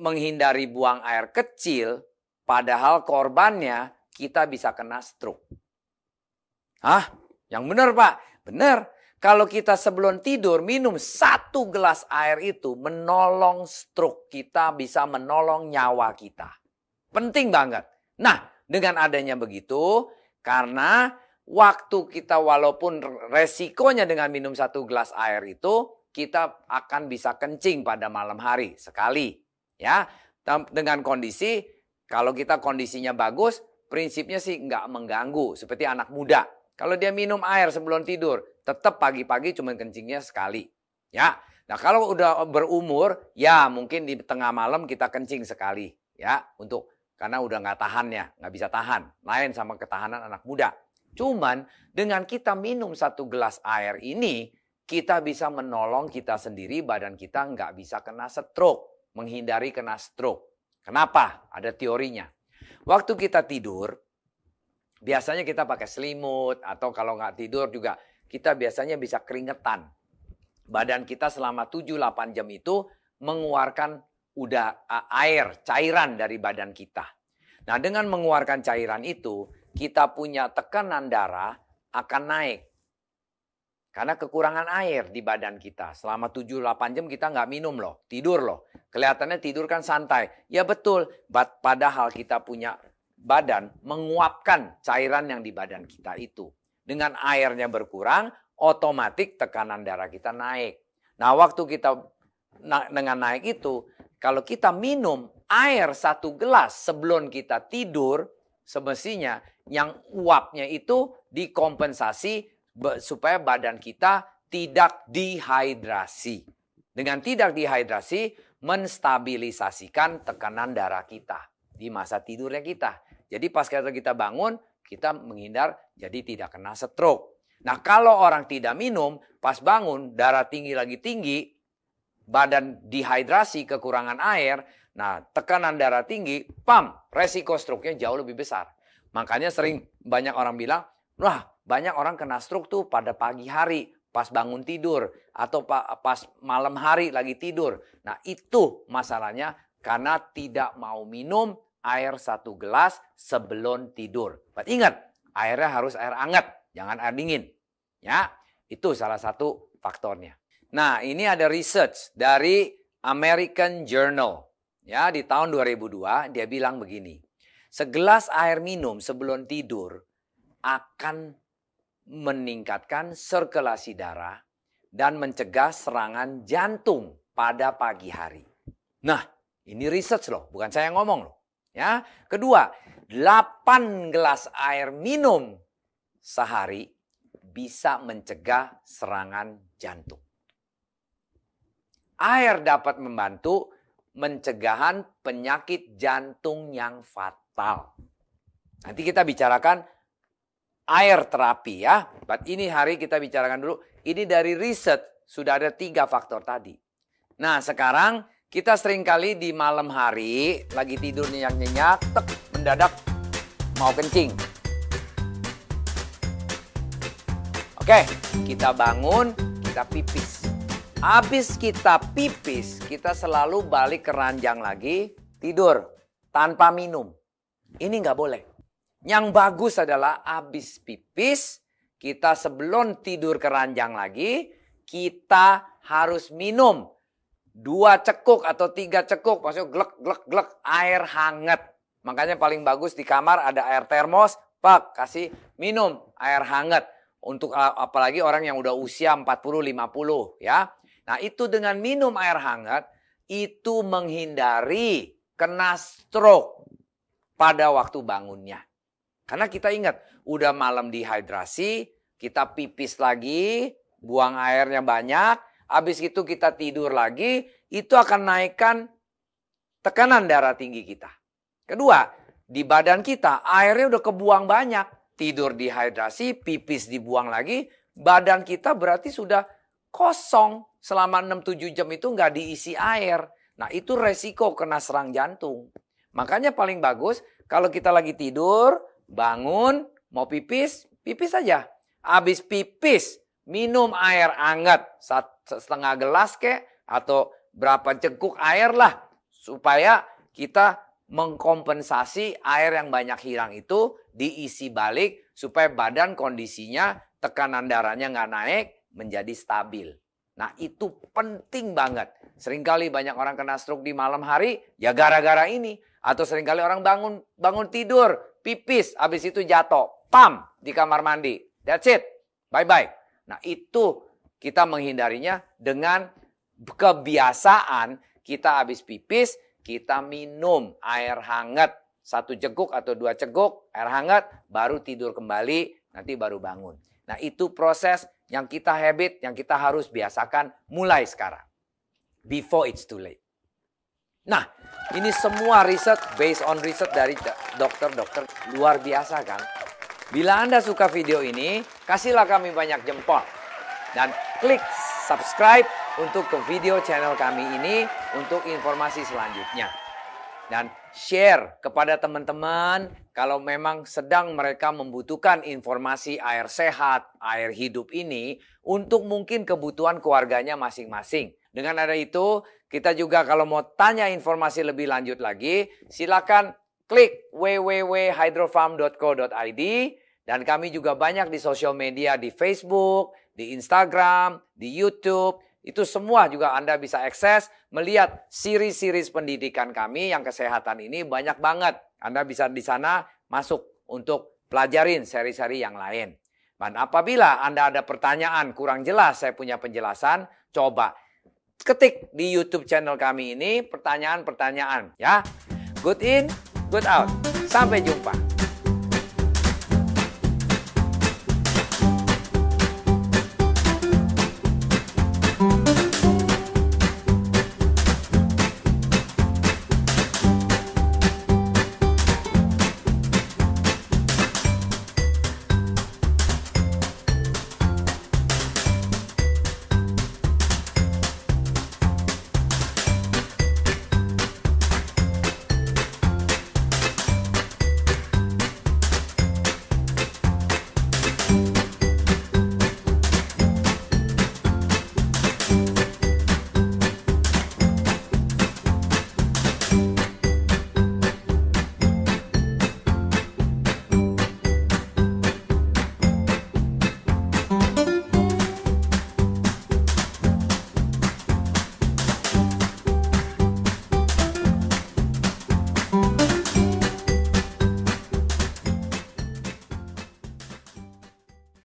menghindari buang air kecil, padahal korbannya kita bisa kena stroke. Ah, Yang benar Pak? Benar. Kalau kita sebelum tidur minum satu gelas air itu menolong stroke kita bisa menolong nyawa kita. Penting banget. Nah dengan adanya begitu karena waktu kita walaupun resikonya dengan minum satu gelas air itu kita akan bisa kencing pada malam hari sekali Ya, dengan kondisi kalau kita kondisinya bagus, prinsipnya sih nggak mengganggu seperti anak muda. Kalau dia minum air sebelum tidur, tetap pagi-pagi cuma kencingnya sekali. Ya. Nah, kalau udah berumur, ya mungkin di tengah malam kita kencing sekali, ya, untuk karena udah nggak tahannya, nggak bisa tahan. Lain sama ketahanan anak muda. Cuman dengan kita minum satu gelas air ini, kita bisa menolong kita sendiri, badan kita nggak bisa kena stroke menghindari kena stroke. Kenapa? Ada teorinya. Waktu kita tidur, biasanya kita pakai selimut atau kalau nggak tidur juga kita biasanya bisa keringetan. Badan kita selama 7-8 jam itu mengeluarkan udah air, cairan dari badan kita. Nah dengan mengeluarkan cairan itu, kita punya tekanan darah akan naik. Karena kekurangan air di badan kita. Selama 7-8 jam kita nggak minum loh. Tidur loh. Kelihatannya tidur kan santai. Ya betul. Padahal kita punya badan menguapkan cairan yang di badan kita itu. Dengan airnya berkurang, otomatis tekanan darah kita naik. Nah waktu kita na dengan naik itu, kalau kita minum air satu gelas sebelum kita tidur, semestinya yang uapnya itu dikompensasi supaya badan kita tidak dihidrasi. Dengan tidak dihidrasi, menstabilisasikan tekanan darah kita di masa tidurnya kita. Jadi pas kita bangun, kita menghindar jadi tidak kena stroke. Nah kalau orang tidak minum, pas bangun darah tinggi lagi tinggi, badan dehidrasi kekurangan air, nah tekanan darah tinggi, pam, resiko stroke-nya jauh lebih besar. Makanya sering banyak orang bilang, wah banyak orang kena stroke tuh pada pagi hari, pas bangun tidur, atau pas malam hari lagi tidur. Nah itu masalahnya karena tidak mau minum air satu gelas sebelum tidur. But ingat, airnya harus air hangat, jangan air dingin. Ya, itu salah satu faktornya. Nah, ini ada research dari American Journal. Ya, di tahun 2002 dia bilang begini. Segelas air minum sebelum tidur akan meningkatkan sirkulasi darah dan mencegah serangan jantung pada pagi hari. Nah, ini research loh, bukan saya yang ngomong loh. Ya, kedua, 8 gelas air minum sehari bisa mencegah serangan jantung. Air dapat membantu mencegahan penyakit jantung yang fatal. Nanti kita bicarakan air terapi ya. But ini hari kita bicarakan dulu. Ini dari riset sudah ada tiga faktor tadi. Nah sekarang kita seringkali di malam hari lagi tidur nyenyak-nyenyak, tek mendadak mau kencing. Oke, kita bangun, kita pipis. Habis kita pipis, kita selalu balik ke ranjang lagi, tidur tanpa minum. Ini nggak boleh. Yang bagus adalah abis pipis, kita sebelum tidur keranjang lagi, kita harus minum dua cekuk atau tiga cekuk, maksudnya glek glek glek air hangat. Makanya paling bagus di kamar ada air termos, pak kasih minum air hangat untuk apalagi orang yang udah usia 40 50 ya. Nah, itu dengan minum air hangat itu menghindari kena stroke pada waktu bangunnya. Karena kita ingat, udah malam dihidrasi, kita pipis lagi, buang airnya banyak, habis itu kita tidur lagi, itu akan naikkan tekanan darah tinggi kita. Kedua, di badan kita airnya udah kebuang banyak, tidur dihidrasi, pipis dibuang lagi, badan kita berarti sudah kosong selama 6-7 jam itu nggak diisi air. Nah itu resiko kena serang jantung. Makanya paling bagus kalau kita lagi tidur, bangun, mau pipis, pipis saja. Habis pipis, minum air hangat setengah gelas kek atau berapa cekuk air lah supaya kita mengkompensasi air yang banyak hilang itu diisi balik supaya badan kondisinya tekanan darahnya nggak naik menjadi stabil. Nah itu penting banget. Seringkali banyak orang kena stroke di malam hari ya gara-gara ini. Atau seringkali orang bangun bangun tidur pipis, habis itu jatuh, pam di kamar mandi. That's it. Bye-bye. Nah, itu kita menghindarinya dengan kebiasaan kita habis pipis, kita minum air hangat. Satu ceguk atau dua ceguk air hangat, baru tidur kembali, nanti baru bangun. Nah, itu proses yang kita habit, yang kita harus biasakan mulai sekarang. Before it's too late. Nah, ini semua riset based on riset dari dokter-dokter luar biasa kan. Bila Anda suka video ini, kasihlah kami banyak jempol. Dan klik subscribe untuk ke video channel kami ini untuk informasi selanjutnya dan share kepada teman-teman kalau memang sedang mereka membutuhkan informasi air sehat, air hidup ini untuk mungkin kebutuhan keluarganya masing-masing. Dengan ada itu, kita juga kalau mau tanya informasi lebih lanjut lagi, silakan klik www.hydrofarm.co.id dan kami juga banyak di sosial media di Facebook, di Instagram, di YouTube itu semua juga Anda bisa akses melihat siri-siri pendidikan kami yang kesehatan ini banyak banget. Anda bisa di sana masuk untuk pelajarin seri-seri yang lain. Dan apabila Anda ada pertanyaan kurang jelas, saya punya penjelasan, coba ketik di YouTube channel kami ini pertanyaan-pertanyaan ya. Good in, good out. Sampai jumpa.